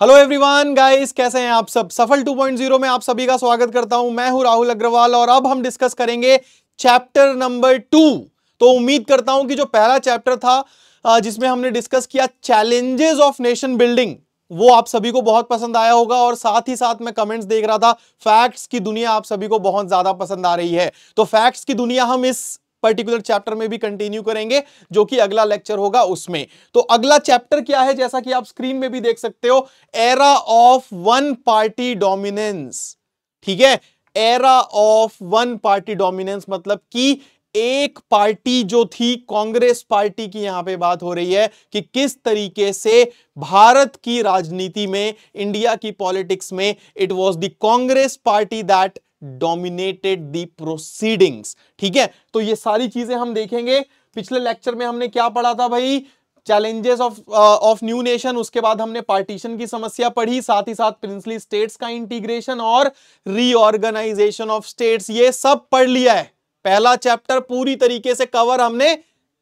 Hello everyone guys कैसे हैं आप सब सफल 2.0 में आप सभी का स्वागत करता हूं मैं हूं राहुल अग्रवाल और अब हम डिस्कस करेंगे चैप्टर नंबर टू तो उम्मीद करता हूं कि जो पहला चैप्टर था जिसमें हमने डिस्कस किया चैलेंजेस ऑफ नेशन बिल्डिंग वो आप सभी को बहुत पसंद आया होगा और साथ ही साथ मैं कमेंट्स देख रहा था फैक्ट्स की दुनिया आप सभी को बहुत ज्यादा पसंद आ रही है तो फैक्ट्स की दुनिया हम इस पर्टिकुलर चैप्टर में भी कंटिन्यू करेंगे जो कि अगला लेक्चर होगा उसमें तो अगला चैप्टर क्या है जैसा कि आप स्क्रीन में भी देख सकते हो era of one party dominance ठीक है era of one party dominance मतलब कि एक पार्टी जो थी कांग्रेस पार्टी की यहां पे बात हो रही है कि किस तरीके से भारत की राजनीति में इंडिया की पॉलिटिक्स में it was the Congress party that dominated the proceedings ठीक है तो ये सारी चीजें हम देखेंगे पिछले लेक्चर में हमने क्या पढ़ा था भाई challenges of of new nation उसके बाद हमने पार्टीशन की समस्या पढ़ी साथ ही साथ प्रिंसली स्टेट्स का इंटीग्रेशन और रीऑर्गेनाइजेशन ऑफ स्टेट्स ये सब पढ़ लिया है पहला चैप्टर पूरी तरीके से कवर हमने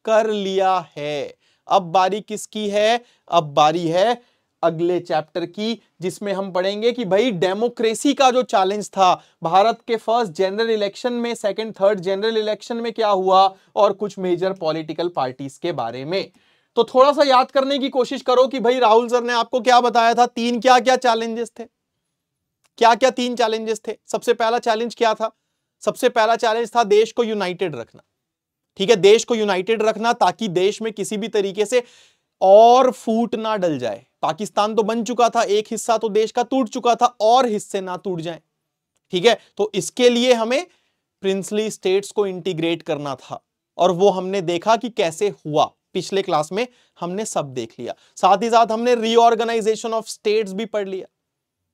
कर लिया है अब बारी किसकी है अब बारी है अगले चैप्टर की जिसमें हम पढ़ेंगे कि भाई डेमोक्रेसी का जो चैलेंज था भारत के फर्स्ट जनरल इलेक्शन में सेकंड थर्ड जनरल इलेक्शन में क्या हुआ और कुछ मेजर पॉलिटिकल पार्टीज के बारे में तो थोड़ा सा याद करने की कोशिश करो कि भाई राहुल सर ने आपको क्या बताया था तीन क्या क्या चैलेंजेस थे क्या क्या तीन चैलेंजेस थे सबसे पहला चैलेंज क्या था सबसे पहला चैलेंज था देश को यूनाइटेड रखना ठीक है देश को यूनाइटेड रखना ताकि देश में किसी भी तरीके से और फूट ना डल जाए पाकिस्तान तो बन चुका था एक हिस्सा तो देश का टूट चुका था और हिस्से ना टूट जाए ठीक है तो इसके लिए हमें प्रिंसली स्टेट्स को इंटीग्रेट करना था और वो हमने देखा कि कैसे हुआ पिछले क्लास में हमने सब देख लिया साथ ही साथ हमने रीऑर्गेनाइजेशन ऑफ स्टेट्स भी पढ़ लिया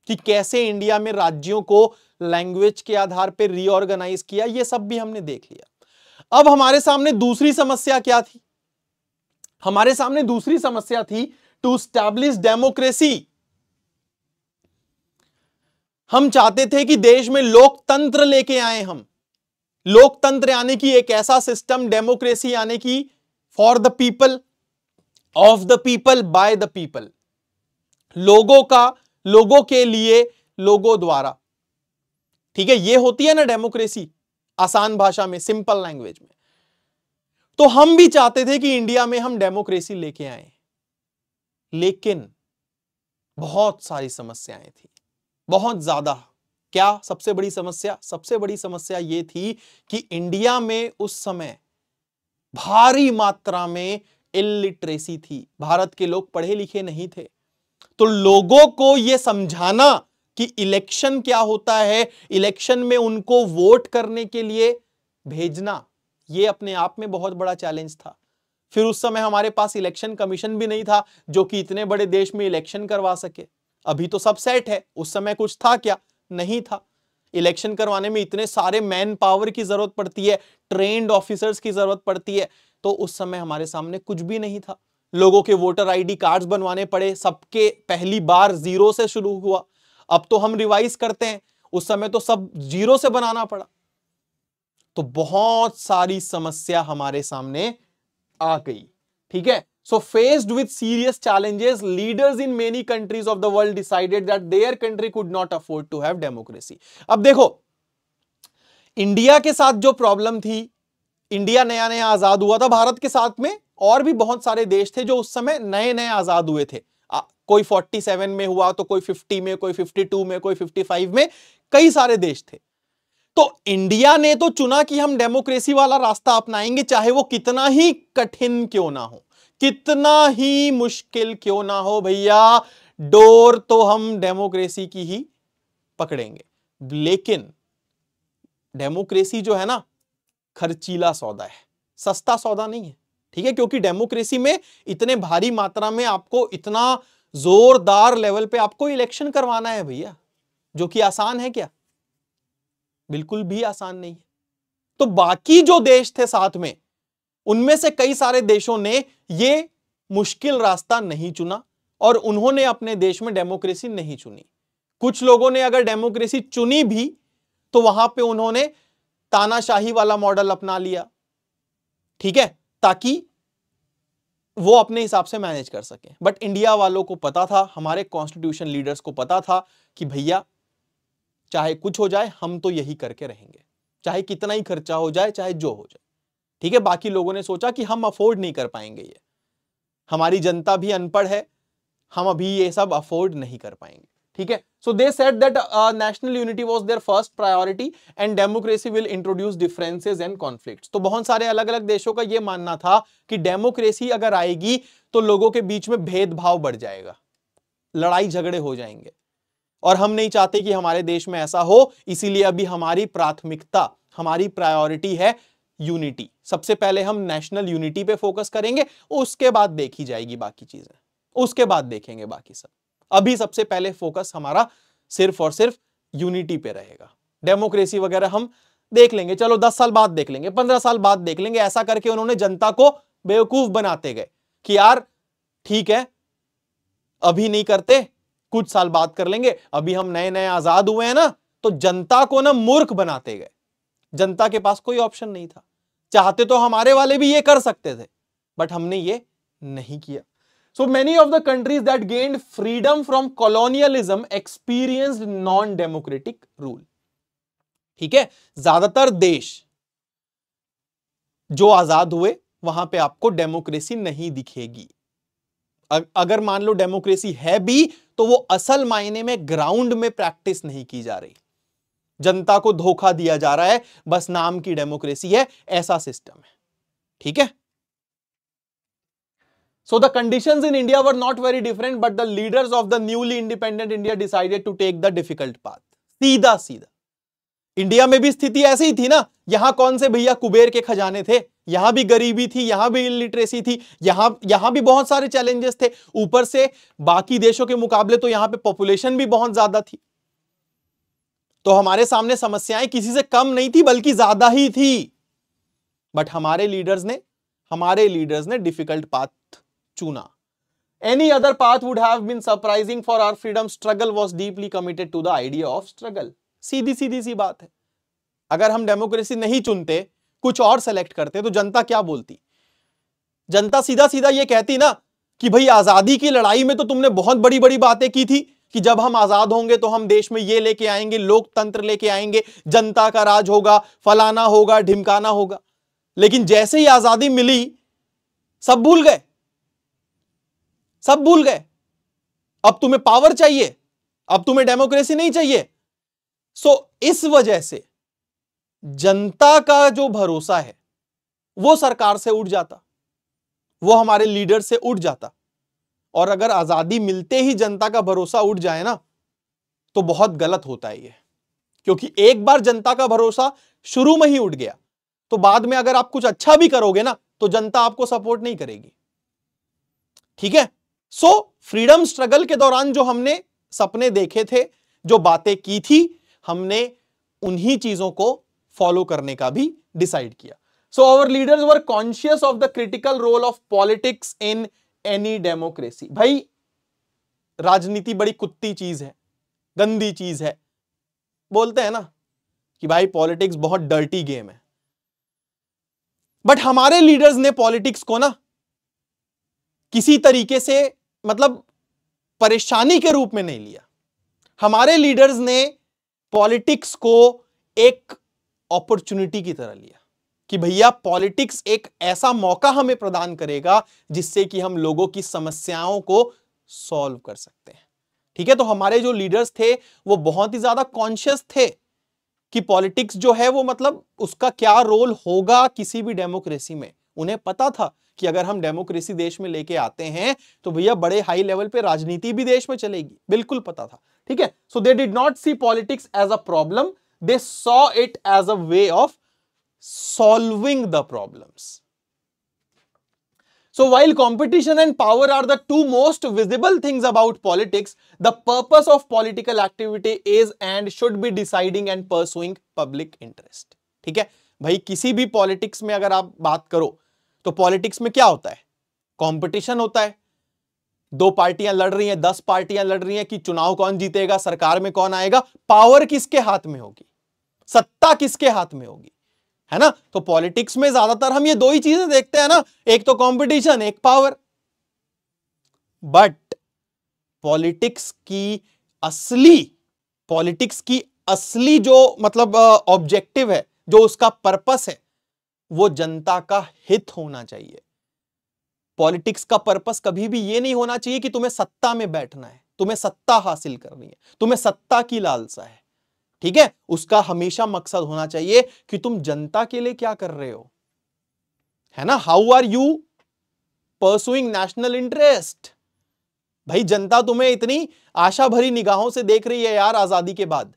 कि कैसे इंडिया में राज्यों को लैंग्वेज के आधार पर रीऑर्गेनाइज किया यह सब भी हमने देख लिया अब हमारे सामने दूसरी समस्या क्या थी हमारे सामने दूसरी समस्या थी टू स्टैब्लिश डेमोक्रेसी हम चाहते थे कि देश में लोकतंत्र लेके आए हम लोकतंत्र यानी कि एक ऐसा सिस्टम डेमोक्रेसी यानी कि for the people of the people by the people लोगों का लोगों के लिए लोगों द्वारा ठीक है ये होती है ना डेमोक्रेसी आसान भाषा में सिंपल लैंग्वेज में तो हम भी चाहते थे कि इंडिया में हम डेमोक्रेसी लेके आए लेकिन बहुत सारी समस्याएं थी बहुत ज्यादा क्या सबसे बड़ी समस्या सबसे बड़ी समस्या यह थी कि इंडिया में उस समय भारी मात्रा में इलिटरेसी थी भारत के लोग पढ़े लिखे नहीं थे तो लोगों को यह समझाना कि इलेक्शन क्या होता है इलेक्शन में उनको वोट करने के लिए भेजना ये अपने आप में बहुत बड़ा चैलेंज था फिर उस समय हमारे पास इलेक्शन कमीशन भी नहीं था जो कि इतने बड़े देश में इलेक्शन करवा सके अभी तो सब सेट है उस समय कुछ था क्या नहीं था इलेक्शन करवाने में इतने सारे मैन पावर की जरूरत पड़ती है ट्रेंड ऑफिसर्स की जरूरत पड़ती है तो उस समय हमारे सामने कुछ भी नहीं था लोगों के वोटर आईडी कार्ड्स बनवाने पड़े सबके पहली बार जीरो से शुरू हुआ अब तो हम रिवाइज करते हैं उस समय तो सब जीरो से बनाना पड़ा तो बहुत सारी समस्या हमारे सामने आ गई ठीक है so faced with serious challenges leaders in many countries of the world decided that their country could not afford to have democracy अब देखो इंडिया के साथ जो प्रॉब्लम थी इंडिया नया नया आजाद हुआ था भारत के साथ में और भी बहुत सारे देश थे जो उस समय नए नए आजाद हुए थे आ, कोई 47 में हुआ तो कोई 50 में कोई 52 में कोई 55 में कई सारे देश थे तो इंडिया ने तो चुना कि हम डेमोक्रेसी वाला रास्ता अपनाएंगे चाहे वो कितना ही कठिन क्यों ना हो कितना ही मुश्किल क्यों ना हो भैया डोर तो हम डेमोक्रेसी की ही पकड़ेंगे लेकिन डेमोक्रेसी जो है ना खर्चीला सौदा है सस्ता सौदा नहीं है ठीक है क्योंकि डेमोक्रेसी में इतने भारी मात्रा में आपको इतना जोरदार लेवल पे आपको इलेक्शन करवाना है भैया जो कि आसान है क्या बिल्कुल भी आसान नहीं है तो बाकी जो देश थे साथ में उनमें से कई सारे देशों ने यह मुश्किल रास्ता नहीं चुना और उन्होंने अपने देश में डेमोक्रेसी नहीं चुनी कुछ लोगों ने अगर डेमोक्रेसी चुनी भी तो वहां पे उन्होंने तानाशाही वाला मॉडल अपना लिया ठीक है ताकि वो अपने हिसाब से मैनेज कर सके बट इंडिया वालों को पता था हमारे कॉन्स्टिट्यूशन लीडर्स को पता था कि भैया चाहे कुछ हो जाए हम तो यही करके रहेंगे चाहे कितना ही खर्चा हो जाए चाहे जो हो जाए ठीक है बाकी लोगों ने सोचा कि हम अफोर्ड नहीं कर पाएंगे ये हमारी जनता भी अनपढ़ है हम अभी ये सब अफोर्ड नहीं कर पाएंगे ठीक है so they set that national unity was their first priority and democracy will introduce differences and conflict तो बहुत सारे अलग अलग देशों का ये मानना था कि डेमोक्रेसी अगर आएगी तो लोगों के बीच में भेदभाव बढ़ जाएगा लड़ाई झगड़े हो जाएंगे और हम नहीं चाहते कि हमारे देश में ऐसा हो इसीलिए अभी हमारी प्राथमिकता हमारी प्रायोरिटी है यूनिटी सबसे पहले हम नेशनल यूनिटी पे फोकस करेंगे उसके बाद देखी जाएगी बाकी चीजें उसके बाद देखेंगे बाकी सब अभी सबसे पहले फोकस हमारा सिर्फ और सिर्फ यूनिटी पे रहेगा डेमोक्रेसी वगैरह हम देख लेंगे चलो दस साल बाद देख लेंगे पंद्रह साल बाद देख लेंगे ऐसा करके उन्होंने जनता को बेवकूफ बनाते गए कि यार ठीक है अभी नहीं करते कुछ साल बात कर लेंगे अभी हम नए नए आजाद हुए हैं ना तो जनता को ना मूर्ख बनाते गए जनता के पास कोई ऑप्शन नहीं था चाहते तो हमारे वाले भी ये कर सकते थे बट हमने ये नहीं किया so many of the countries that gained freedom from colonialism experienced non democratic rule ठीक है ज्यादातर देश जो आजाद हुए वहां पे आपको डेमोक्रेसी नहीं दिखेगी अगर मान लो डेमोक्रेसी है भी तो वो असल मायने में ग्राउंड में प्रैक्टिस नहीं की जा रही जनता को धोखा दिया जा रहा है बस नाम की डेमोक्रेसी है ऐसा सिस्टम है ठीक है so the condition in India were not very different but the leaders of the newly independent India decided to take the difficult path सीधा सीधा इंडिया में भी स्थिति ऐसी ही थी ना यहां कौन से भैया कुबेर के खजाने थे यहां भी गरीबी थी यहां भी इलिटरेसी थी यहां यहां भी बहुत सारे चैलेंजेस थे ऊपर से बाकी देशों के मुकाबले तो यहां पे पॉपुलेशन भी बहुत ज्यादा थी तो हमारे सामने समस्याएं किसी से कम नहीं थी बल्कि ज्यादा ही थी बट हमारे लीडर्स ने हमारे लीडर्स ने डिफिकल्ट पाथ चुना any other path would have been surprising for our freedom struggle was deeply committed to the idea of struggle सीधी सीधी सी बात है अगर हम डेमोक्रेसी नहीं चुनते कुछ और सेलेक्ट करते तो जनता क्या बोलती जनता सीधा सीधा ये कहती ना कि भाई आजादी की लड़ाई में तो तुमने बहुत बड़ी बड़ी बातें की थी कि जब हम आजाद होंगे तो हम देश में ये लेके आएंगे लोकतंत्र लेके आएंगे जनता का राज होगा फलाना होगा ढिमकाना होगा लेकिन जैसे ही आजादी मिली सब भूल गए सब भूल गए अब तुम्हें पावर चाहिए अब तुम्हें डेमोक्रेसी नहीं चाहिए सो इस वजह से जनता का जो भरोसा है वो सरकार से उठ जाता वो हमारे लीडर से उठ जाता और अगर आजादी मिलते ही जनता का भरोसा उठ जाए ना तो बहुत गलत होता है ये क्योंकि एक बार जनता का भरोसा शुरू में ही उठ गया तो बाद में अगर आप कुछ अच्छा भी करोगे ना तो जनता आपको सपोर्ट नहीं करेगी ठीक है सो फ्रीडम स्ट्रगल के दौरान जो हमने सपने देखे थे जो बातें की थी हमने उन्हीं चीजों को फॉलो करने का भी डिसाइड किया so our leaders were conscious of the critical role of politics in any democracy भाई राजनीति बड़ी कुत्ती चीज है गंदी चीज है बोलते हैं ना कि भाई पॉलिटिक्स बहुत डर्टी गेम है बट हमारे लीडर्स ने पॉलिटिक्स को ना किसी तरीके से मतलब परेशानी के रूप में नहीं लिया हमारे लीडर्स ने पॉलिटिक्स को एक अपॉर्चुनिटी की तरह लिया कि भैया पॉलिटिक्स एक ऐसा मौका हमें प्रदान करेगा जिससे कि हम लोगों की समस्याओं को सॉल्व कर सकते हैं ठीक है तो हमारे जो लीडर्स थे वो बहुत ही ज्यादा कॉन्शियस थे कि पॉलिटिक्स जो है वो मतलब उसका क्या रोल होगा किसी भी डेमोक्रेसी में उन्हें पता था कि अगर हम डेमोक्रेसी देश में लेके आते हैं तो भैया बड़े हाई लेवल पे राजनीति भी देश में चलेगी बिल्कुल पता था ठीक है so they did not see politics as a problem they saw it as a way of solving the problems So while competition and power are the two most visible things about politics, the purpose of political activity is and should be deciding and pursuing public interest. theek hai bhai kisi bhi politics mein agar aap baat karo to politics mein kya hota hai competition hota hai दो पार्टियां लड़ रही हैं दस पार्टियां लड़ रही हैं कि चुनाव कौन जीतेगा सरकार में कौन आएगा पावर किसके हाथ में होगी सत्ता किसके हाथ में होगी है ना तो पॉलिटिक्स में ज्यादातर हम ये दो ही चीजें देखते हैं ना एक तो कंपटीशन एक पावर बट पॉलिटिक्स की असली पॉलिटिक्स की असली जो मतलब ऑब्जेक्टिव है जो उसका पर्पस है वो जनता का हित होना चाहिए पॉलिटिक्स का पर्पस कभी भी ये नहीं होना चाहिए कि तुम्हें सत्ता में बैठना है तुम्हें सत्ता हासिल करनी है तुम्हें सत्ता की लालसा है ठीक है उसका हमेशा मकसद होना चाहिए कि तुम जनता के लिए क्या कर रहे हो है ना how are you pursuing national interest भाई जनता तुम्हें इतनी आशा भरी निगाहों से देख रही है यार आजादी के बाद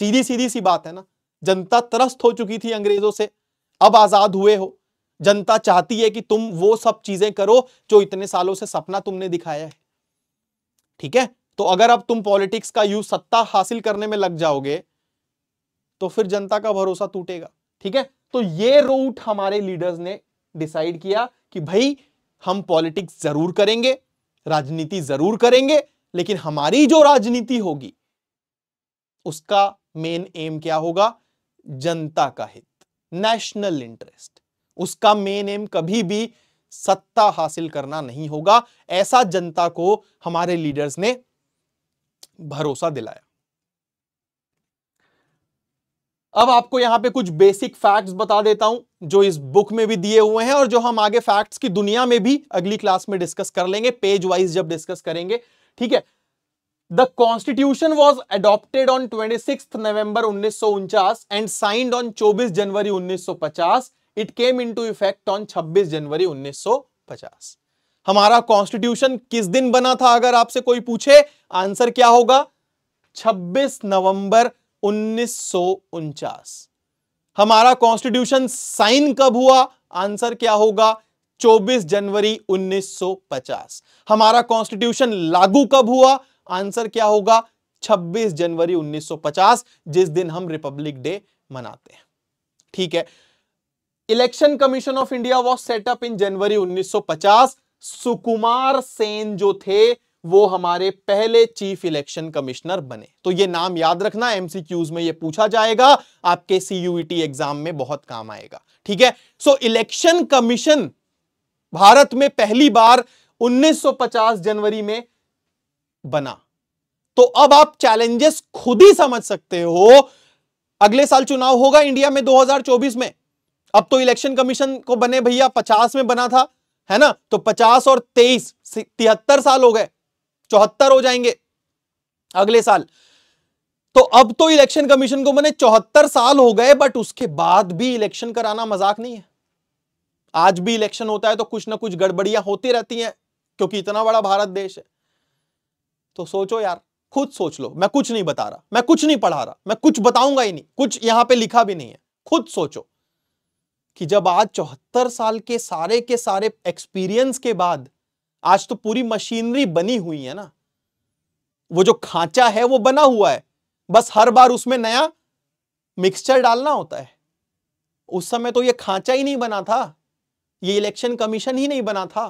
सीधी सीधी सी बात है ना जनता त्रस्त हो चुकी थी अंग्रेजों से अब आजाद हुए हो जनता चाहती है कि तुम वो सब चीजें करो जो इतने सालों से सपना तुमने दिखाया है ठीक है तो अगर अब तुम पॉलिटिक्स का यूज सत्ता हासिल करने में लग जाओगे तो फिर जनता का भरोसा टूटेगा ठीक है तो ये रूट हमारे लीडर्स ने डिसाइड किया कि भाई हम पॉलिटिक्स जरूर करेंगे राजनीति जरूर करेंगे लेकिन हमारी जो राजनीति होगी उसका मेन एम क्या होगा जनता का हित नेशनल इंटरेस्ट उसका मेन एम कभी भी सत्ता हासिल करना नहीं होगा ऐसा जनता को हमारे लीडर्स ने भरोसा दिलाया अब आपको यहां पे कुछ बेसिक फैक्ट्स बता देता हूं जो इस बुक में भी दिए हुए हैं और जो हम आगे फैक्ट्स की दुनिया में भी अगली क्लास में डिस्कस कर लेंगे पेज वाइज जब डिस्कस करेंगे ठीक है the constitution was adopted on twenty six November उन्नीस एंड साइंड ऑन चौबीस January 1950 it came into effect on 26 January 1950 हमारा कॉन्स्टिट्यूशन किस दिन बना था अगर आपसे कोई पूछे आंसर क्या होगा 26 नवंबर उन्नीस हमारा कॉन्स्टिट्यूशन साइन कब हुआ आंसर क्या होगा 24 जनवरी 1950 हमारा कॉन्स्टिट्यूशन लागू कब हुआ आंसर क्या होगा 26 जनवरी 1950 जिस दिन हम रिपब्लिक डे मनाते हैं ठीक है election commission of India was set up in January 1950 Sukumar Sen जो थे वो हमारे पहले चीफ इलेक्शन कमिश्नर बने तो ये नाम याद रखना एमसीक्यूज में ये पूछा जाएगा आपके सीयूईटी एग्जाम e में बहुत काम आएगा ठीक है सो इलेक्शन कमीशन भारत में पहली बार 1950 जनवरी में बना तो अब आप चैलेंजेस खुद ही समझ सकते हो अगले साल चुनाव होगा इंडिया में 2024 में अब तो इलेक्शन कमीशन को बने भैया पचास में बना था है ना तो पचास और तेईस तिहत्तर साल हो गए चौहत्तर हो जाएंगे अगले साल तो अब तो इलेक्शन कमीशन को बने चौहत्तर साल हो गए बट उसके बाद भी इलेक्शन कराना मजाक नहीं है आज भी इलेक्शन होता है तो कुछ ना कुछ गड़बड़ियां होती रहती हैं क्योंकि इतना बड़ा भारत देश है तो सोचो यार खुद सोच लो मैं कुछ नहीं बता रहा मैं कुछ नहीं पढ़ा रहा मैं कुछ बताऊंगा ही नहीं कुछ यहां पे लिखा भी नहीं है खुद सोचो कि जब आज चौहत्तर साल के सारे के सारे एक्सपीरियंस के बाद आज तो पूरी मशीनरी बनी हुई है ना वो जो खांचा है वो बना हुआ है बस हर बार उसमें नया मिक्सचर डालना होता है उस समय तो ये खांचा ही नहीं बना था ये इलेक्शन कमीशन ही नहीं बना था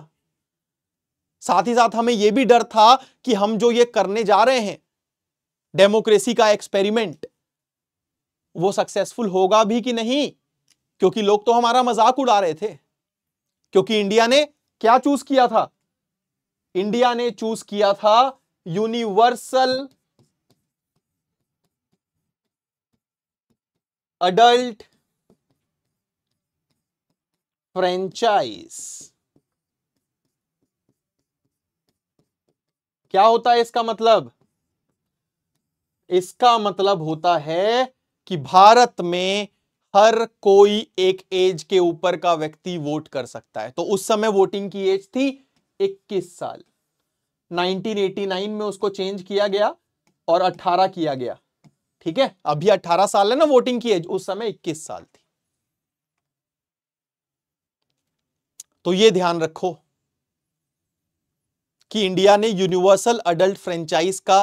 साथ ही साथ हमें यह भी डर था कि हम जो ये करने जा रहे हैं डेमोक्रेसी का एक्सपेरिमेंट वो सक्सेसफुल होगा भी कि नहीं क्योंकि लोग तो हमारा मजाक उड़ा रहे थे क्योंकि इंडिया ने क्या चूज किया था इंडिया ने चूज किया था यूनिवर्सल अडल्ट फ्रेंचाइज क्या होता है इसका मतलब इसका मतलब होता है कि भारत में हर कोई एक एज के ऊपर का व्यक्ति वोट कर सकता है तो उस समय वोटिंग की एज थी 21 साल 1989 में उसको चेंज किया गया और 18 किया गया ठीक है अभी 18 साल है ना वोटिंग की एज उस समय 21 साल थी तो ये ध्यान रखो कि इंडिया ने यूनिवर्सल अडल्ट फ्रेंचाइज का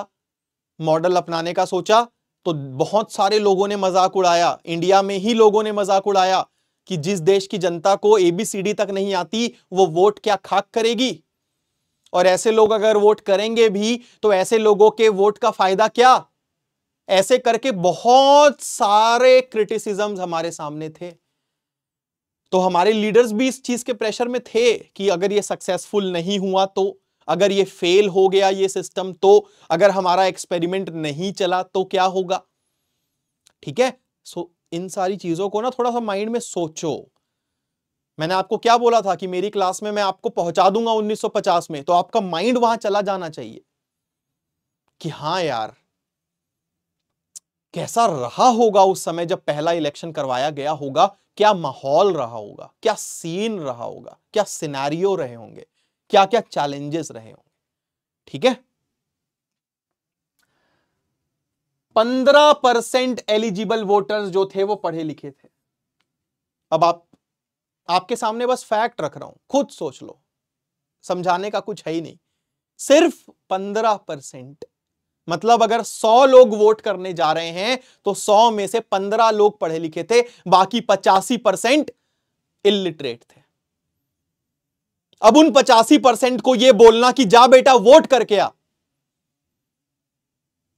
मॉडल अपनाने का सोचा तो बहुत सारे लोगों ने मजाक उड़ाया इंडिया में ही लोगों ने मजाक उड़ाया कि जिस देश की जनता को एबीसीडी तक नहीं आती वो वोट क्या खाक करेगी और ऐसे लोग अगर वोट करेंगे भी तो ऐसे लोगों के वोट का फायदा क्या ऐसे करके बहुत सारे क्रिटिसिज्म हमारे सामने थे तो हमारे लीडर्स भी इस चीज के प्रेशर में थे कि अगर ये सक्सेसफुल नहीं हुआ तो अगर ये फेल हो गया ये सिस्टम तो अगर हमारा एक्सपेरिमेंट नहीं चला तो क्या होगा ठीक है सो इन सारी चीजों को ना थोड़ा सा माइंड में सोचो मैंने आपको क्या बोला था कि मेरी क्लास में मैं आपको पहुंचा दूंगा 1950 में तो आपका माइंड वहां चला जाना चाहिए कि हाँ यार कैसा रहा होगा उस समय जब पहला इलेक्शन करवाया गया होगा क्या माहौल रहा होगा क्या सीन रहा होगा क्या सिनेरियो रहे होंगे क्या क्या चैलेंजेस रहे होंगे ठीक है पंद्रह परसेंट एलिजिबल वोटर्स जो थे वो पढ़े लिखे थे अब आप आपके सामने बस फैक्ट रख रहा हूं खुद सोच लो समझाने का कुछ है ही नहीं सिर्फ पंद्रह परसेंट मतलब अगर सौ लोग वोट करने जा रहे हैं तो सौ में से पंद्रह लोग पढ़े लिखे थे बाकी पचासी परसेंट इलिटरेट थे अब उन पचासी परसेंट को यह बोलना कि जा बेटा वोट करके आ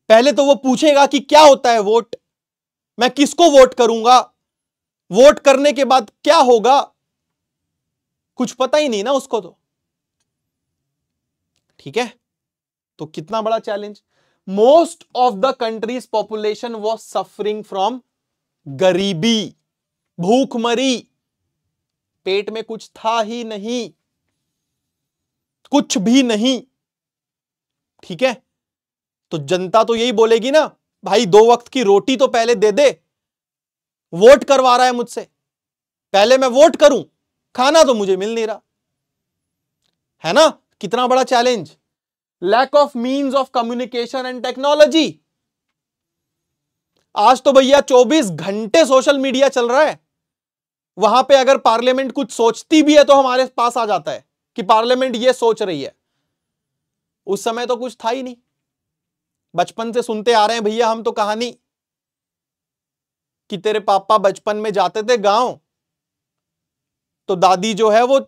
पहले तो वो पूछेगा कि क्या होता है वोट मैं किसको वोट करूंगा वोट करने के बाद क्या होगा कुछ पता ही नहीं ना उसको तो ठीक है तो कितना बड़ा challenge most of the countries population was suffering from गरीबी भूखमरी पेट में कुछ था ही नहीं कुछ भी नहीं ठीक है तो जनता तो यही बोलेगी ना भाई दो वक्त की रोटी तो पहले दे दे वोट करवा रहा है मुझसे पहले मैं वोट करूं खाना तो मुझे मिल नहीं रहा है ना कितना बड़ा challenge lack of means of communication and technology आज तो भैया 24 घंटे सोशल मीडिया चल रहा है वहां पे अगर पार्लियामेंट कुछ सोचती भी है तो हमारे पास आ जाता है कि पार्लियामेंट ये सोच रही है उस समय तो कुछ था ही नहीं बचपन से सुनते आ रहे हैं भैया हम तो कहानी कि तेरे पापा बचपन में जाते थे गांव तो दादी जो है वो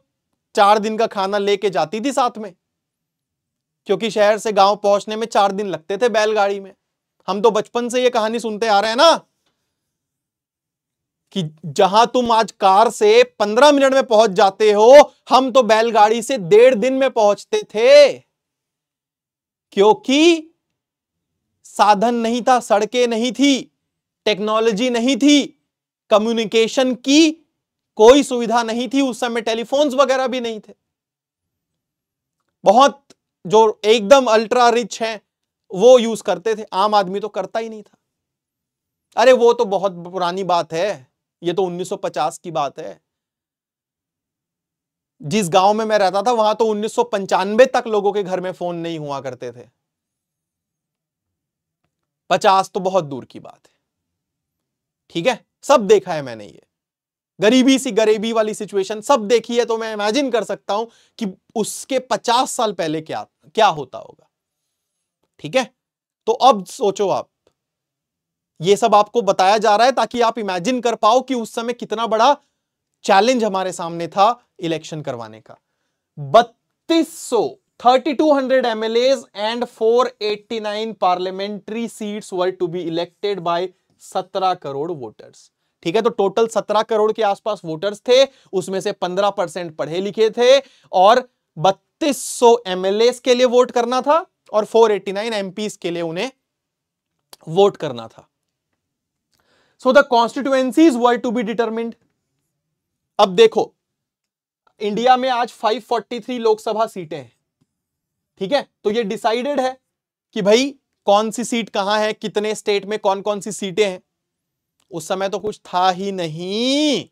चार दिन का खाना लेके जाती थी साथ में क्योंकि शहर से गांव पहुंचने में चार दिन लगते थे बैलगाड़ी में हम तो बचपन से ये कहानी सुनते आ रहे हैं ना कि जहां तुम आज कार से पंद्रह मिनट में पहुंच जाते हो हम तो बैलगाड़ी से डेढ़ दिन में पहुंचते थे क्योंकि साधन नहीं था सड़कें नहीं थी टेक्नोलॉजी नहीं थी कम्युनिकेशन की कोई सुविधा नहीं थी उस समय टेलीफोन्स वगैरह भी नहीं थे बहुत जो एकदम अल्ट्रा रिच हैं वो यूज करते थे आम आदमी तो करता ही नहीं था अरे वो तो बहुत पुरानी बात है ये तो 1950 की बात है जिस गांव में मैं रहता था वहां तो उन्नीस तक लोगों के घर में फोन नहीं हुआ करते थे पचास तो बहुत दूर की बात है ठीक है सब देखा है मैंने ये गरीबी सी गरीबी वाली सिचुएशन सब देखी है तो मैं इमेजिन कर सकता हूं कि उसके पचास साल पहले क्या क्या होता होगा ठीक है तो अब सोचो आप ये सब आपको बताया जा रहा है ताकि आप इमेजिन कर पाओ कि उस समय कितना बड़ा चैलेंज हमारे सामने था इलेक्शन करवाने का बत्तीस सौ thirty two hundred M L As and four eighty nine parliamentary seats were to be elected by सत्रह करोड़ वोटर्स ठीक है तो टोटल सत्रह करोड़ के आसपास वोटर्स थे उसमें से पंद्रह परसेंट पढ़े लिखे थे और बत्तीस सौ एमएलए के लिए वोट करना था और फोर एट्टी एम पी के लिए उन्हें वोट करना था so the constituencies were to be determined अब देखो इंडिया में आज 543 लोकसभा सीटें हैं ठीक है तो ये डिसाइडेड है कि भाई कौन सी सीट कहां है कितने स्टेट में कौन कौन सी सीटें हैं उस समय तो कुछ था ही नहीं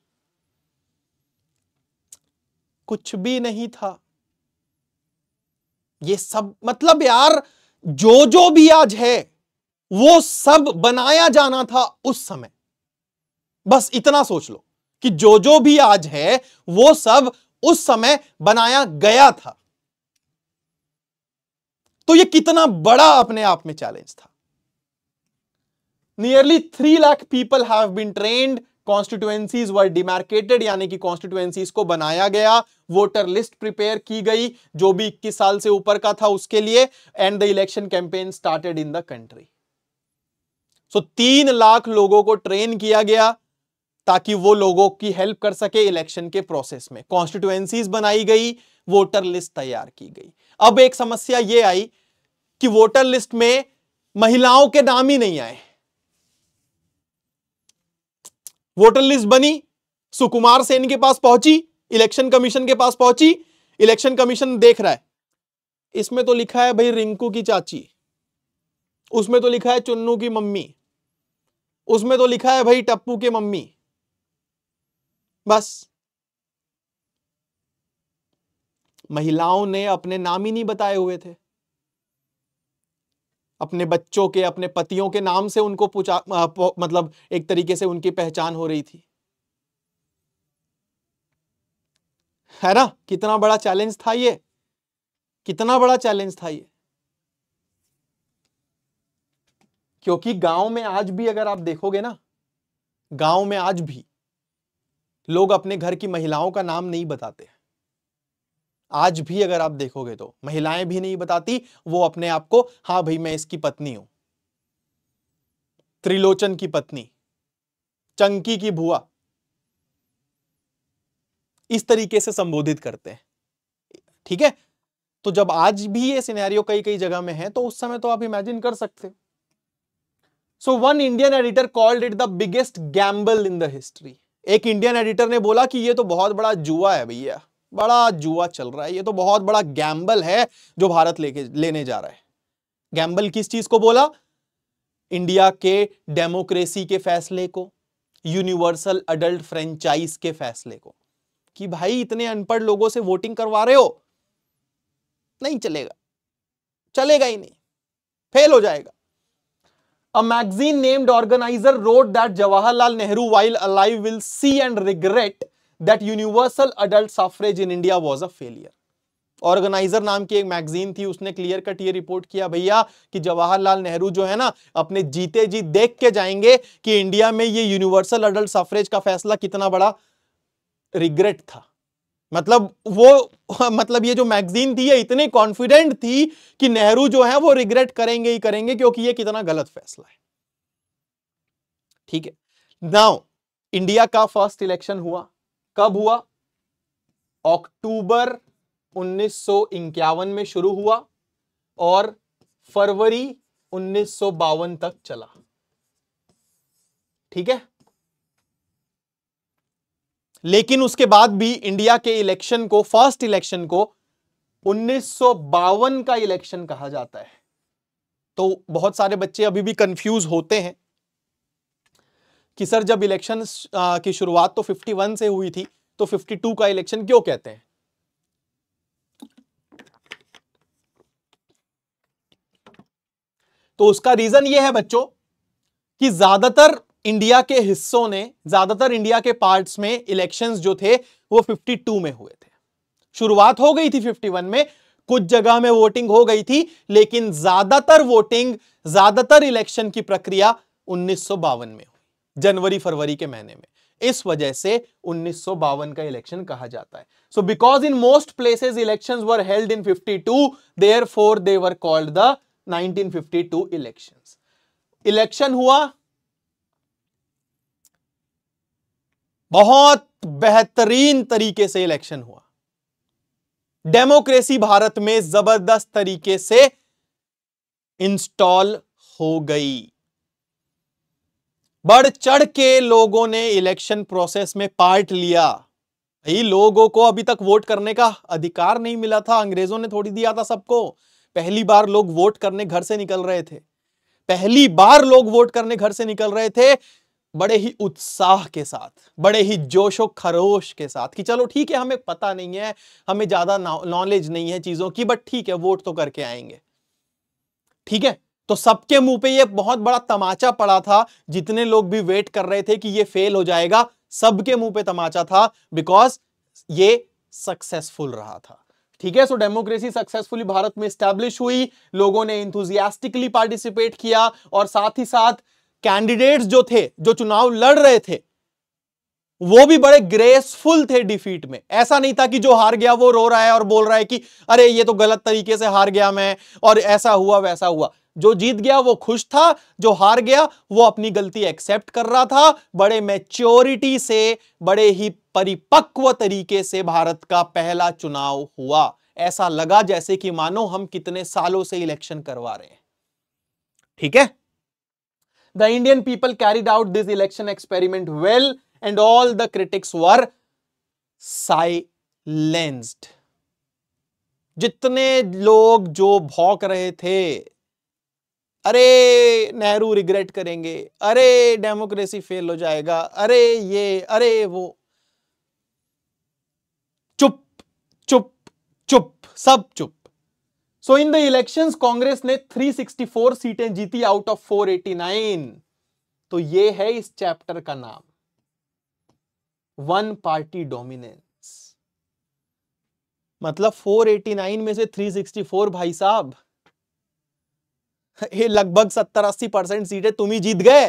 कुछ भी नहीं था ये सब मतलब यार जो जो भी आज है वो सब बनाया जाना था उस समय बस इतना सोच लो कि जो जो भी आज है वो सब उस समय बनाया गया था तो ये कितना बड़ा अपने आप में चैलेंज था nearly three lakh people have been trained constituencies were demarcated यानी कि कॉन्स्टिट्युएंसीज को बनाया गया वोटर लिस्ट प्रिपेयर की गई जो भी इक्कीस साल से ऊपर का था उसके लिए and the election campaign started in the country so तीन लाख लोगों को ट्रेन किया गया ताकि वो लोगों की हेल्प कर सके इलेक्शन के प्रोसेस में कॉन्स्टिट्युएंसीज बनाई गई वोटर लिस्ट तैयार की गई अब एक समस्या ये आई कि वोटर लिस्ट में महिलाओं के नाम ही नहीं आए वोटर लिस्ट बनी सुकुमार सेन के पास पहुंची इलेक्शन कमीशन के पास पहुंची इलेक्शन कमीशन देख रहा है इसमें तो लिखा है भाई रिंकू की चाची उसमें तो लिखा है चुन्नू की मम्मी उसमें तो लिखा है भाई टप्पू की मम्मी बस महिलाओं ने अपने नाम ही नहीं बताए हुए थे अपने बच्चों के अपने पतियों के नाम से उनको पूछा मतलब एक तरीके से उनकी पहचान हो रही थी है ना कितना बड़ा चैलेंज था ये कितना बड़ा चैलेंज था ये क्योंकि गांव में आज भी अगर आप देखोगे ना गांव में आज भी लोग अपने घर की महिलाओं का नाम नहीं बताते आज भी अगर आप देखोगे तो महिलाएं भी नहीं बताती वो अपने आप को हाँ भाई मैं इसकी पत्नी हूं त्रिलोचन की पत्नी चंकी की भुआ इस तरीके से संबोधित करते हैं ठीक है तो जब आज भी ये सिनेरियो कई कई जगह में है तो उस समय तो आप इमेजिन कर सकते हो so one Indian editor called it the biggest gamble in the history एक इंडियन एडिटर ने बोला कि ये तो बहुत बड़ा जुआ है भैया बड़ा जुआ चल रहा है ये तो बहुत बड़ा गैम्बल है जो भारत लेके लेने जा रहा है गैम्बल किस चीज को बोला इंडिया के डेमोक्रेसी के फैसले को यूनिवर्सल अडल्ट फ्रेंचाइज के फैसले को कि भाई इतने अनपढ़ लोगों से वोटिंग करवा रहे हो नहीं चलेगा चलेगा ही नहीं फेल हो जाएगा A magazine named organizer wrote that Jawaharlal Nehru, while alive, will see and regret that universal adult suffrage in India was a failure. Organiser नाम की एक मैगजीन थी उसने क्लियर कट ये रिपोर्ट किया भैया कि जवाहरलाल नेहरू जो है ना अपने जीते जी देख के जाएंगे कि इंडिया में ये यूनिवर्सल अडल्ट सफरेज का फैसला कितना बड़ा रिग्रेट था मतलब वो मतलब ये जो मैगजीन थी ये इतनी कॉन्फिडेंट थी कि नेहरू जो है वो रिग्रेट करेंगे ही करेंगे क्योंकि ये कितना गलत फैसला है ठीक है नाउ इंडिया का फर्स्ट इलेक्शन हुआ कब हुआ अक्टूबर उन्नीस में शुरू हुआ और फरवरी उन्नीस तक चला ठीक है लेकिन उसके बाद भी इंडिया के इलेक्शन को फर्स्ट इलेक्शन को उन्नीस का इलेक्शन कहा जाता है तो बहुत सारे बच्चे अभी भी कंफ्यूज होते हैं कि सर जब इलेक्शन की शुरुआत तो 51 से हुई थी तो 52 का इलेक्शन क्यों कहते हैं तो उसका रीजन यह है बच्चों कि ज्यादातर इंडिया के हिस्सों ने ज्यादातर इंडिया के पार्ट्स में इलेक्शंस जो थे वो 52 में हुए थे शुरुआत हो गई थी 51 में कुछ जगह में वोटिंग हो गई थी लेकिन ज्यादातर वोटिंग ज्यादातर इलेक्शन की प्रक्रिया उन्नीस में हुई जनवरी फरवरी के महीने में इस वजह से उन्नीस का इलेक्शन कहा जाता है so because in most places elections were held in 52 therefore they were called the 1952 elections election हुआ बहुत बेहतरीन तरीके से इलेक्शन हुआ डेमोक्रेसी भारत में जबरदस्त तरीके से इंस्टॉल हो गई बढ़ चढ़ के लोगों ने इलेक्शन प्रोसेस में पार्ट लिया भाई लोगों को अभी तक वोट करने का अधिकार नहीं मिला था अंग्रेजों ने थोड़ी दिया था सबको पहली बार लोग वोट करने घर से निकल रहे थे पहली बार लोग वोट करने घर से निकल रहे थे बड़े ही उत्साह के साथ बड़े ही जोशो खरोश के साथ कि चलो ठीक है हमें पता नहीं है हमें ज़्यादा नॉलेज नहीं है चीज़ों की बट ठीक है वोट तो करके आएंगे ठीक है तो सबके मुंह पे ये बहुत बड़ा तमाचा पड़ा था जितने लोग भी वेट कर रहे थे कि ये फेल हो जाएगा सबके मुंह पे तमाचा था बिकॉज ये सक्सेसफुल रहा था ठीक है सो डेमोक्रेसी सक्सेसफुली भारत में स्टैब्लिश हुई लोगों ने इंथुजियास्टिकली पार्टिसिपेट किया और साथ ही साथ कैंडिडेट्स जो थे जो चुनाव लड़ रहे थे वो भी बड़े ग्रेसफुल थे डिफीट में ऐसा नहीं था कि जो हार गया वो रो रहा है और बोल रहा है कि अरे ये तो गलत तरीके से हार गया मैं और ऐसा हुआ वैसा हुआ जो जीत गया वो खुश था जो हार गया वो अपनी गलती एक्सेप्ट कर रहा था बड़े मैच्योरिटी से बड़े ही परिपक्व तरीके से भारत का पहला चुनाव हुआ ऐसा लगा जैसे कि मानो हम कितने सालों से इलेक्शन करवा रहे हैं ठीक है the Indian people carried out this election experiment well and all the critics were silenced. जितने लोग जो भौंक रहे थे अरे नेहरू रिग्रेट करेंगे अरे डेमोक्रेसी फेल हो जाएगा अरे ये अरे वो चुप चुप चुप सब चुप so in the elections Congress ने 364 सीटें जीती आउट ऑफ 489 तो ये है इस चैप्टर का नाम वन पार्टी डोमिनेंस मतलब 489 में से 364 भाई साहब ये लगभग 70-80 परसेंट सीटें तुम ही जीत गए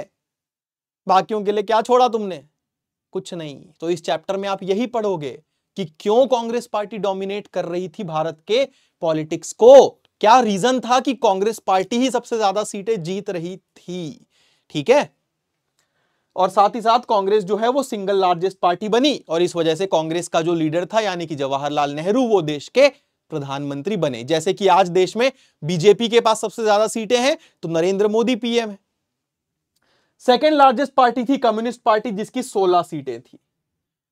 बाकियों के लिए क्या छोड़ा तुमने कुछ नहीं तो इस चैप्टर में आप यही पढ़ोगे कि क्यों कांग्रेस पार्टी डोमिनेट कर रही थी भारत के पॉलिटिक्स को क्या रीजन था कि कांग्रेस पार्टी ही सबसे ज्यादा सीटें जीत रही थी ठीक है और साथ ही साथ कांग्रेस जो है वो सिंगल लार्जेस्ट पार्टी बनी और इस वजह से कांग्रेस का जो लीडर था यानी कि जवाहरलाल नेहरू वो देश के प्रधानमंत्री बने जैसे कि आज देश में बीजेपी के पास सबसे ज्यादा सीटें हैं तो नरेंद्र मोदी पीएम है सेकेंड लार्जेस्ट पार्टी थी कम्युनिस्ट पार्टी जिसकी सोलह सीटें थी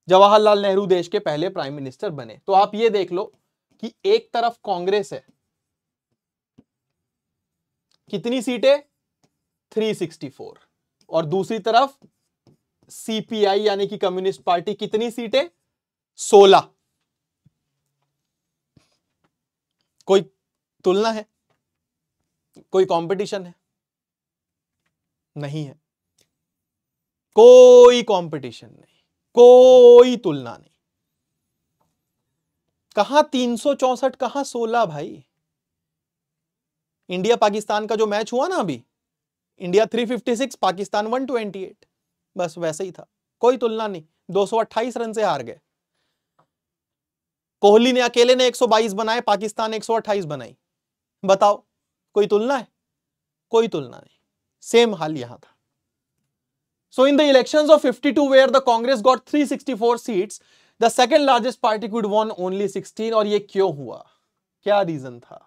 जवाहरलाल नेहरू देश के पहले प्राइम मिनिस्टर बने तो आप ये देख लो कि एक तरफ कांग्रेस है कितनी सीटें 364 और दूसरी तरफ सीपीआई यानी कि कम्युनिस्ट पार्टी कितनी सीटें 16 कोई तुलना है कोई कंपटीशन है नहीं है कोई कंपटीशन नहीं कोई तुलना नहीं कहां तीन सौ चौसठ कहां सोलह भाई इंडिया पाकिस्तान का जो मैच हुआ ना अभी इंडिया 356 पाकिस्तान 128 बस वैसे ही था कोई तुलना नहीं अट्ठाईस रन से हार गए कोहली ने अकेले ने 122 बनाए पाकिस्तान 128 बनाई बताओ कोई तुलना है कोई तुलना नहीं सेम हाल यहां था so in the elections of 52 where the Congress got 364 seats the second largest party could won only sixteen और ये क्यों हुआ क्या रीजन था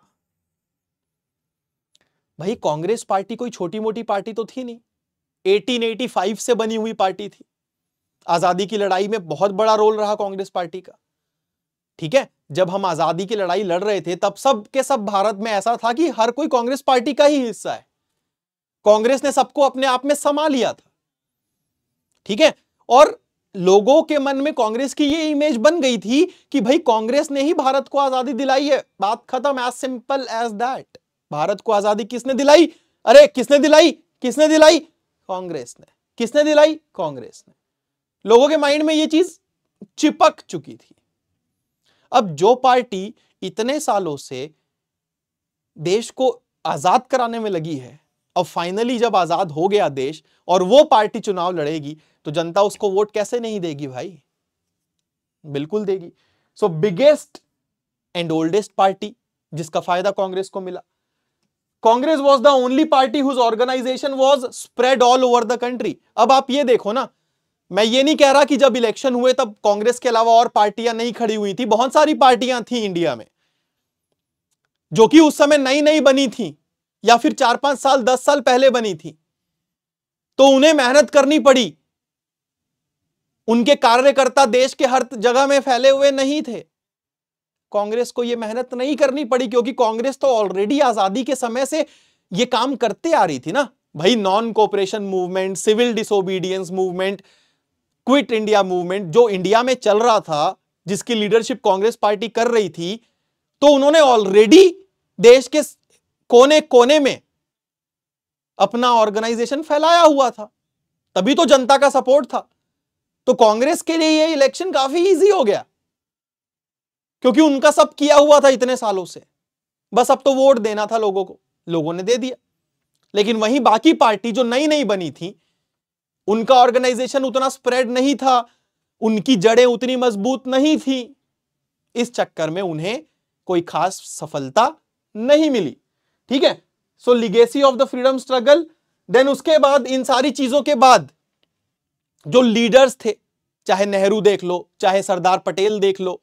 भाई कांग्रेस पार्टी कोई छोटी मोटी पार्टी तो थी नहीं 1885 से बनी हुई पार्टी थी आजादी की लड़ाई में बहुत बड़ा रोल रहा कांग्रेस पार्टी का ठीक है जब हम आजादी की लड़ाई लड़ रहे थे तब सब के सब भारत में ऐसा था कि हर कोई कांग्रेस पार्टी का ही हिस्सा है कांग्रेस ने सबको अपने आप में समा लिया था ठीक है और लोगों के मन में कांग्रेस की ये इमेज बन गई थी कि भाई कांग्रेस ने ही भारत को आजादी दिलाई है बात खत्म as simple as that Bharat को आजादी किसने दिलाई अरे किसने दिलाई किसने दिलाई कांग्रेस ने किसने दिलाई कांग्रेस ने लोगों के माइंड में ये चीज चिपक चुकी थी अब जो पार्टी इतने सालों से देश को आजाद कराने में लगी है अब फाइनली जब आजाद हो गया देश और वो पार्टी चुनाव लड़ेगी तो जनता उसको वोट कैसे नहीं देगी भाई बिल्कुल देगी so biggest and oldest party जिसका फायदा कांग्रेस को मिला Congress was the only party whose organisation was spread all over the country अब आप ये देखो ना मैं ये नहीं कह रहा कि जब इलेक्शन हुए तब कांग्रेस के अलावा और पार्टियां नहीं खड़ी हुई थी बहुत सारी पार्टियां थी इंडिया में जो कि उस समय नई नई बनी थी या फिर चार पांच साल दस साल पहले बनी थी तो उन्हें मेहनत करनी पड़ी उनके कार्यकर्ता देश के हर जगह में फैले हुए नहीं थे कांग्रेस को यह मेहनत नहीं करनी पड़ी क्योंकि कांग्रेस तो ऑलरेडी आजादी के समय से यह काम करते आ रही थी ना भाई non cooperation movement civil disobedience movement quit India movement जो इंडिया में चल रहा था जिसकी लीडरशिप कांग्रेस पार्टी कर रही थी तो उन्होंने ऑलरेडी देश के कोने कोने में अपना ऑर्गेनाइजेशन फैलाया हुआ था तभी तो जनता का सपोर्ट था तो कांग्रेस के लिए ये इलेक्शन काफी इजी हो गया क्योंकि उनका सब किया हुआ था इतने सालों से बस अब तो वोट देना था लोगों को लोगों ने दे दिया लेकिन वहीं बाकी पार्टी जो नई नई बनी थी उनका ऑर्गेनाइजेशन उतना स्प्रेड नहीं था उनकी जड़ें उतनी मजबूत नहीं थी इस चक्कर में उन्हें कोई खास सफलता नहीं मिली ठीक है so legacy of the freedom struggle then उसके बाद इन सारी चीजों के बाद जो लीडर्स थे चाहे नेहरू देख लो चाहे सरदार पटेल देख लो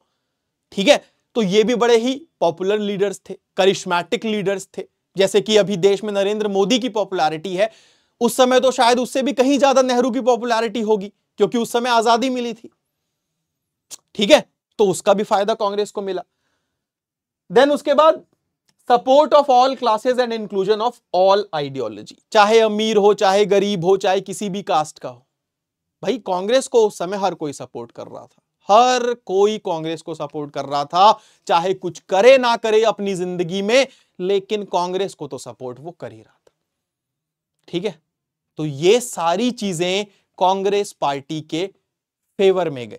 ठीक है तो ये भी बड़े ही पॉपुलर लीडर्स थे करिश्मेटिक लीडर्स थे जैसे कि अभी देश में नरेंद्र मोदी की पॉपुलैरिटी है उस समय तो शायद उससे भी कहीं ज्यादा नेहरू की पॉपुलैरिटी होगी क्योंकि उस समय आजादी मिली थी ठीक है तो उसका भी फायदा कांग्रेस को मिला देन उसके बाद support of all classes and inclusion of all ideology चाहे अमीर हो चाहे गरीब हो चाहे किसी भी कास्ट का हो भाई कांग्रेस को उस समय हर कोई सपोर्ट कर रहा था हर कोई कांग्रेस को सपोर्ट कर रहा था चाहे कुछ करे ना करे अपनी जिंदगी में लेकिन कांग्रेस को तो सपोर्ट वो कर ही रहा था ठीक है तो ये सारी चीजें कांग्रेस पार्टी के फेवर में गई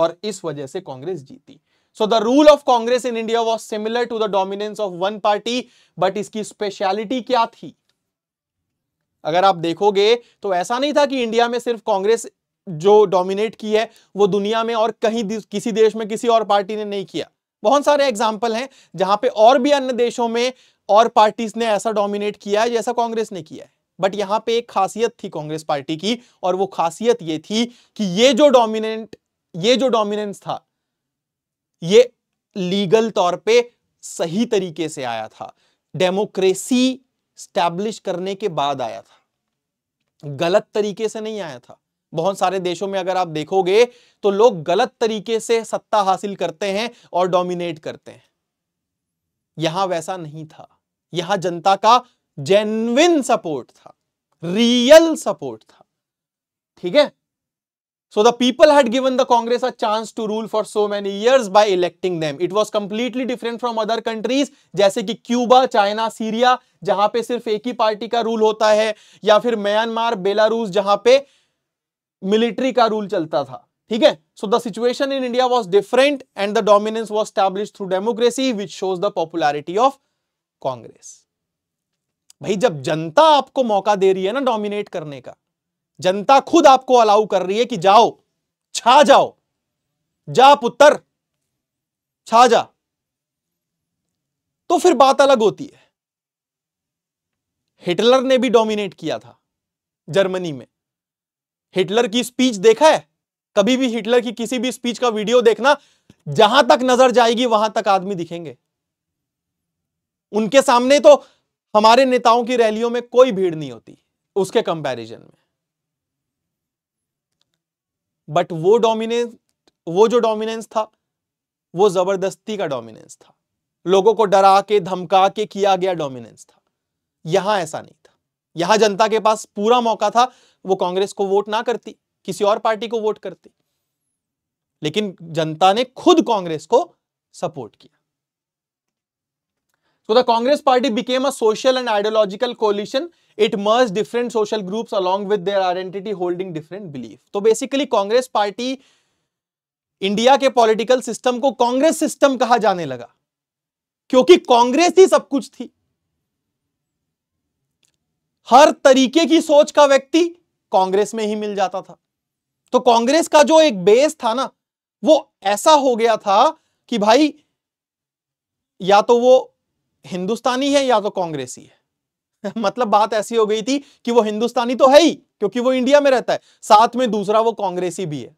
और इस वजह से कांग्रेस जीती so the rule of Congress in India was similar to the dominance of one party but इसकी स्पेशलिटी क्या थी अगर आप देखोगे तो ऐसा नहीं था कि इंडिया में सिर्फ कांग्रेस जो डोमिनेट की है वो दुनिया में और कहीं किसी देश में किसी और पार्टी ने नहीं किया बहुत सारे एग्जाम्पल हैं जहां पे और भी अन्य देशों में और पार्टीज ने ऐसा डोमिनेट किया है जैसा कांग्रेस ने किया है बट यहां पे एक खासियत थी कांग्रेस पार्टी की और वो खासियत ये थी कि ये जो डोमिनेंट ये जो डोमिनेंस था ये लीगल तौर पे सही तरीके से आया था डेमोक्रेसी स्टैब्लिश करने के बाद आया था गलत तरीके से नहीं आया था बहुत सारे देशों में अगर आप देखोगे तो लोग गलत तरीके से सत्ता हासिल करते हैं और डोमिनेट करते हैं यहां वैसा नहीं था यहां जनता का जेन्युन सपोर्ट था रियल सपोर्ट था ठीक है So the people had given the Congress a chance to rule for so many years by electing them. It was completely different from other countries जैसे कि क्यूबा चाइना सीरिया जहां पे सिर्फ एक ही पार्टी का रूल होता है या फिर म्यांमार बेलारूस जहां पे मिलिट्री का रूल चलता था ठीक है so the situation in India was different and the dominance was establish through democracy which shows the popularity of Congress भाई जब जनता आपको मौका दे रही है ना डोमिनेट करने का जनता खुद आपको अलाउ कर रही है कि जाओ छा जाओ जा पुत्र छा जा तो फिर बात अलग होती है हिटलर ने भी डोमिनेट किया था जर्मनी में हिटलर की स्पीच देखा है कभी भी हिटलर की किसी भी स्पीच का वीडियो देखना जहां तक नजर जाएगी वहां तक आदमी दिखेंगे उनके सामने तो हमारे नेताओं की रैलियों में कोई भीड़ नहीं होती उसके कंपैरिजन में बट वो डोमिनेंस वो जो डोमिनेंस था वो जबरदस्ती का डोमिनेंस था लोगों को डरा के धमका के किया गया डोमिनेंस था यहां ऐसा नहीं था यहां जनता के पास पूरा मौका था वो कांग्रेस को वोट ना करती किसी और पार्टी को वोट करती लेकिन जनता ने खुद कांग्रेस को सपोर्ट किया So the Congress party became a social and ideological coalition. It merged different social groups along with their identity holding different belief. so basically Congress party India के पॉलिटिकल सिस्टम को Congress system कहा जाने लगा क्योंकि कांग्रेस ही सब कुछ थी हर तरीके की सोच का व्यक्ति कांग्रेस में ही मिल जाता था तो कांग्रेस का जो एक बेस था ना वो ऐसा हो गया था कि भाई या तो वो हिंदुस्तानी है या तो कांग्रेसी है मतलब बात ऐसी हो गई थी कि वो हिंदुस्तानी तो है ही क्योंकि वो इंडिया में रहता है साथ में दूसरा वो कांग्रेसी भी है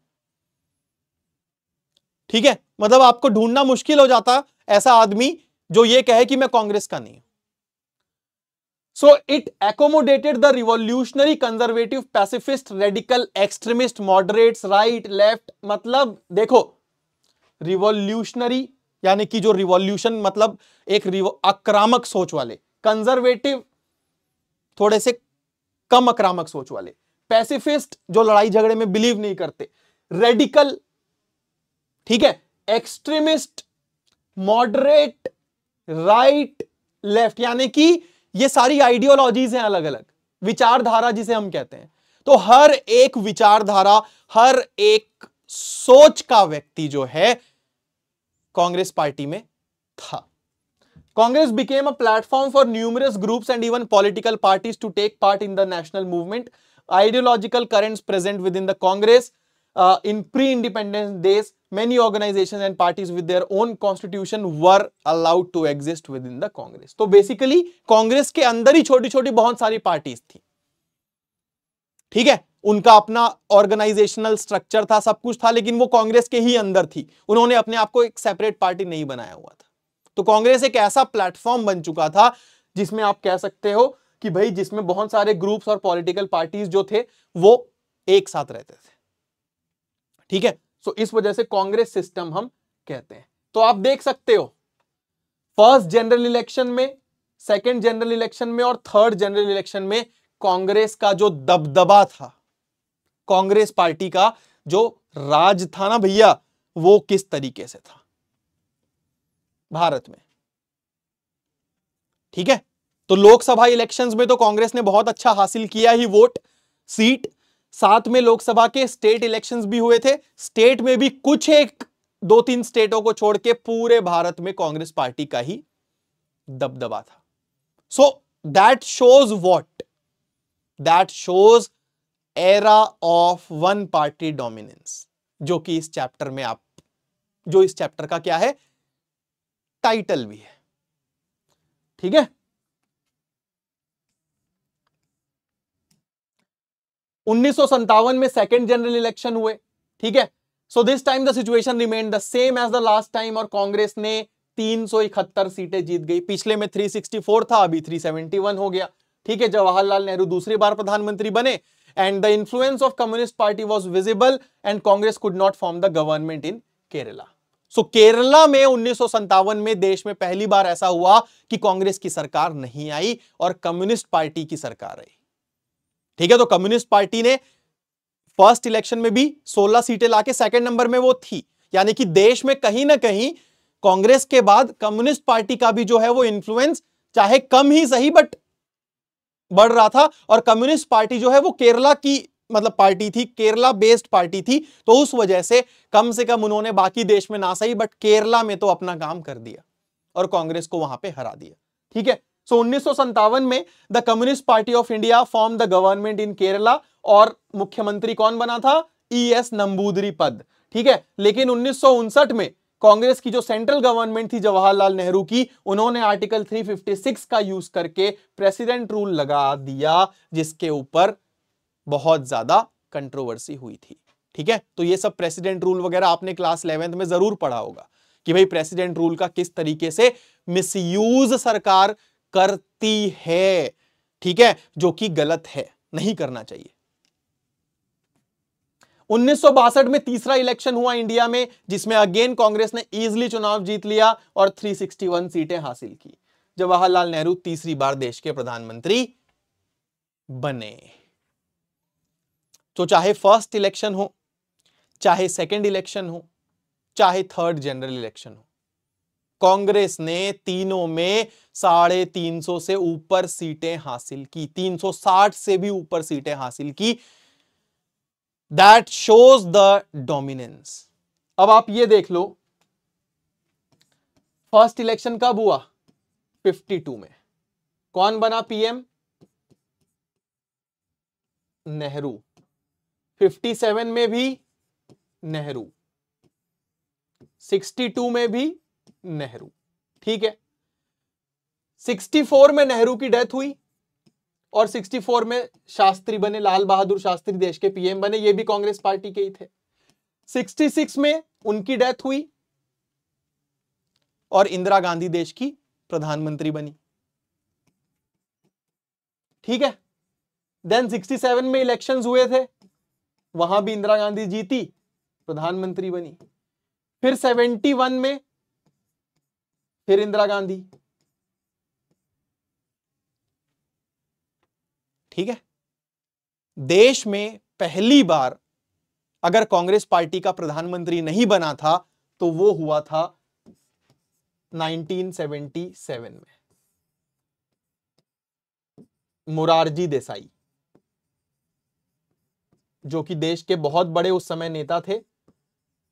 ठीक है मतलब आपको ढूंढना मुश्किल हो जाता ऐसा आदमी जो ये कहे कि मैं कांग्रेस का नहीं हूं so it accommodated the revolutionary conservative pacifist radical extremist moderate right left मतलब देखो रिवोल्यूशनरी यानी कि जो रिवॉल्यूशन मतलब एक आक्रामक सोच वाले कंजर्वेटिव थोड़े से कम आक्रामक सोच वाले पैसिफिस्ट जो लड़ाई झगड़े में बिलीव नहीं करते रेडिकल ठीक है एक्सट्रीमिस्ट मॉडरेट राइट लेफ्ट यानी कि ये सारी आइडियोलॉजीज हैं अलग अलग विचारधारा जिसे हम कहते हैं तो हर एक विचारधारा हर एक सोच का व्यक्ति जो है कांग्रेस पार्टी में था Congress became a platform for numerous groups and even political parties to take part in the national movement ideological current present within the Congress in pre independence days many organisation and parties with their own constitution were allowed to exist within the Congress तो basically Congress के अंदर ही छोटी छोटी बहुत सारी parties थी ठीक है उनका अपना ऑर्गेनाइजेशनल स्ट्रक्चर था सब कुछ था लेकिन वो कांग्रेस के ही अंदर थी उन्होंने अपने आप को एक सेपरेट पार्टी नहीं बनाया हुआ था तो कांग्रेस एक ऐसा प्लेटफॉर्म बन चुका था जिसमें आप कह सकते हो कि भाई जिसमें बहुत सारे ग्रुप्स और पॉलिटिकल पार्टीज जो थे वो एक साथ रहते थे ठीक है सो इस वजह से कांग्रेस सिस्टम हम कहते हैं तो आप देख सकते हो फर्स्ट जनरल इलेक्शन में सेकेंड जनरल इलेक्शन में और थर्ड जनरल इलेक्शन में कांग्रेस का जो दबदबा था कांग्रेस पार्टी का जो राज था ना भैया वो किस तरीके से था भारत में ठीक है तो लोकसभा इलेक्शंस में तो कांग्रेस ने बहुत अच्छा हासिल किया ही वोट सीट साथ में लोकसभा के स्टेट इलेक्शंस भी हुए थे स्टेट में भी कुछ एक दो तीन स्टेटों को छोड़ के पूरे भारत में कांग्रेस पार्टी का ही दबदबा था so that shows what that shows era of one party dominance जो कि इस चैप्टर में आप जो इस चैप्टर का क्या है टाइटल भी है ठीक है 1957 में सेकेंड जनरल इलेक्शन हुए ठीक है so this time the situation remain the same as the last time और कांग्रेस ने तीन सीटें जीत गई पिछले में 364 था अभी 371 हो गया ठीक है जवाहरलाल नेहरू दूसरी बार प्रधानमंत्री बने and the influence of communist party was visible and Congress could not form the government in Kerala so Kerala में उन्नीस में देश में पहली बार ऐसा हुआ कि कांग्रेस की सरकार नहीं आई और कम्युनिस्ट पार्टी की सरकार आई ठीक है तो कम्युनिस्ट पार्टी ने फर्स्ट इलेक्शन में भी 16 सीटें लाके सेकंड नंबर में वो थी यानी कि देश में कहीं ना कहीं कांग्रेस के बाद कम्युनिस्ट पार्टी का भी जो है वो इन्फ्लुएंस चाहे कम ही सही बट बढ़ रहा था और कम्युनिस्ट पार्टी जो है वो केरला की मतलब पार्टी थी केरला बेस्ड पार्टी थी तो उस वजह से कम से कम उन्होंने बाकी देश में ना सही बट केरला में तो अपना काम कर दिया और कांग्रेस को वहां पे हरा दिया ठीक है सो उन्नीस में the communist party of India form the government in Kerala और मुख्यमंत्री कौन बना था ई एस नंबूदरी पद ठीक है लेकिन उन्नीस में कांग्रेस की जो सेंट्रल गवर्नमेंट थी जवाहरलाल नेहरू की उन्होंने आर्टिकल 356 का यूज करके प्रेसिडेंट रूल लगा दिया जिसके ऊपर बहुत ज्यादा कंट्रोवर्सी हुई थी ठीक है तो ये सब प्रेसिडेंट रूल वगैरह आपने क्लास इलेवेंथ में जरूर पढ़ा होगा कि भाई प्रेसिडेंट रूल का किस तरीके से मिसयूज सरकार करती है ठीक है जो कि गलत है नहीं करना चाहिए उन्नीस में तीसरा इलेक्शन हुआ इंडिया में जिसमें अगेन कांग्रेस ने इजिली चुनाव जीत लिया और 361 सीटें हासिल की जवाहरलाल नेहरू तीसरी बार देश के प्रधानमंत्री बने तो चाहे फर्स्ट इलेक्शन हो चाहे सेकंड इलेक्शन हो चाहे थर्ड जनरल इलेक्शन हो कांग्रेस ने तीनों में साढ़े तीन सौ से ऊपर सीटें हासिल की तीन से भी ऊपर सीटें हासिल की दैट शोज द डोमिनेंस अब आप ये देख लो फर्स्ट इलेक्शन कब हुआ 52 में कौन बना पीएम नेहरू 57 में भी नेहरू 62 में भी नेहरू ठीक है 64 में नेहरू की डेथ हुई और 64 में शास्त्री बने लाल बहादुर शास्त्री देश के पीएम बने ये भी कांग्रेस पार्टी के ही थे 66 में उनकी डेथ हुई और इंदिरा गांधी देश की प्रधानमंत्री बनी ठीक है देन 67 में इलेक्शंस हुए थे वहां भी इंदिरा गांधी जीती प्रधानमंत्री बनी फिर 71 में फिर इंदिरा गांधी ठीक है देश में पहली बार अगर कांग्रेस पार्टी का प्रधानमंत्री नहीं बना था तो वो हुआ था 1977 में मुरारजी देसाई जो कि देश के बहुत बड़े उस समय नेता थे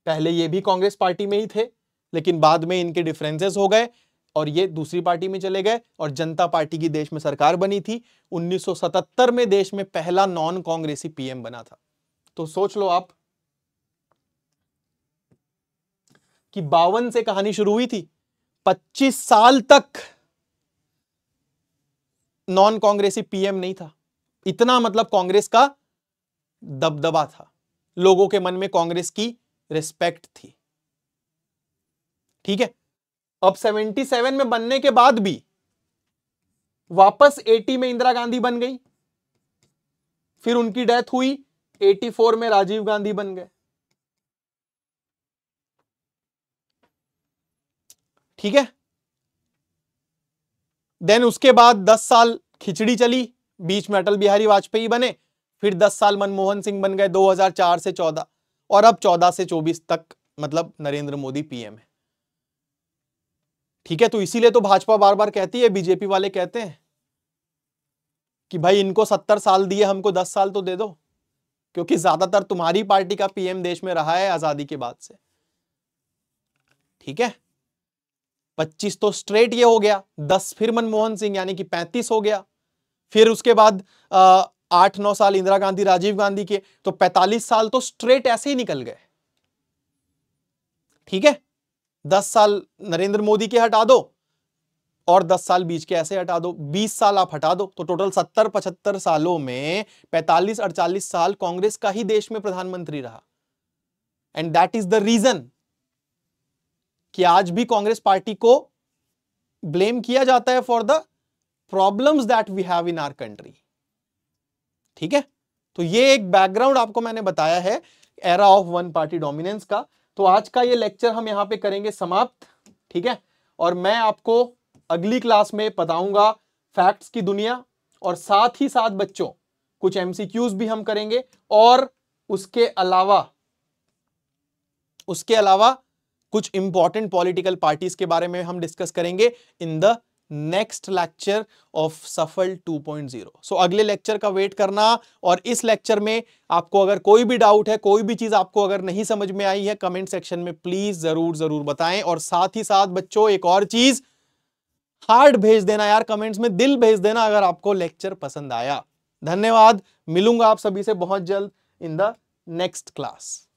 पहले ये भी कांग्रेस पार्टी में ही थे लेकिन बाद में इनके डिफरेंसेस हो गए और ये दूसरी पार्टी में चले गए और जनता पार्टी की देश में सरकार बनी थी 1977 में देश में पहला नॉन कांग्रेसी पीएम बना था तो सोच लो आप कि बावन से कहानी शुरू हुई थी 25 साल तक नॉन कांग्रेसी पीएम नहीं था इतना मतलब कांग्रेस का दबदबा था लोगों के मन में कांग्रेस की रिस्पेक्ट थी ठीक है अब 77 में बनने के बाद भी वापस 80 में इंदिरा गांधी बन गई फिर उनकी डेथ हुई 84 में राजीव गांधी बन गए ठीक है देन उसके बाद 10 साल खिचड़ी चली बीच में अटल बिहारी वाजपेयी बने फिर 10 साल मनमोहन सिंह बन गए 2004 से 14 और अब 14 से 24 तक मतलब नरेंद्र मोदी पीएम है ठीक है तो इसीलिए तो भाजपा बार बार कहती है बीजेपी वाले कहते हैं कि भाई इनको सत्तर साल दिए हमको दस साल तो दे दो क्योंकि ज्यादातर तुम्हारी पार्टी का पीएम देश में रहा है आजादी के बाद से ठीक है पच्चीस तो स्ट्रेट ये हो गया दस फिर मनमोहन सिंह यानी कि पैंतीस हो गया फिर उसके बाद आठ नौ साल इंदिरा गांधी राजीव गांधी के तो पैंतालीस साल तो स्ट्रेट ऐसे ही निकल गए ठीक है दस साल नरेंद्र मोदी के हटा दो और दस साल बीच के ऐसे हटा दो बीस साल आप हटा दो तो टोटल सत्तर पचहत्तर सालों में पैतालीस अड़चालीस साल कांग्रेस का ही देश में प्रधानमंत्री रहा and that is the reason कि आज भी कांग्रेस पार्टी को ब्लेम किया जाता है for the problems that we have in our country ठीक है तो ये एक बैकग्राउंड आपको मैंने बताया है era of one party dominance का तो आज का ये लेक्चर हम यहाँ पे करेंगे समाप्त ठीक है और मैं आपको अगली क्लास में बताऊंगा फैक्ट्स की दुनिया और साथ ही साथ बच्चों कुछ एमसीक्यूज भी हम करेंगे और उसके अलावा उसके अलावा कुछ इंपॉर्टेंट पॉलिटिकल पार्टीज के बारे में हम डिस्कस करेंगे in the next lecture of Safal 2.0 सो अगले लेक्चर का वेट करना और इस लेक्चर में आपको अगर कोई भी डाउट है कोई भी चीज़ आपको अगर नहीं समझ में आई है कमेंट सेक्शन में प्लीज़ ज़रूर ज़रूर बताएं और साथ ही साथ बच्चों एक और चीज़ हार्ड भेज देना यार कमेंट्स में दिल भेज देना अगर आपको लेक्चर पसंद आया धन्यवाद मिलूंगा आप सभी से बहुत जल्द इन द नेक्स्ट क्लास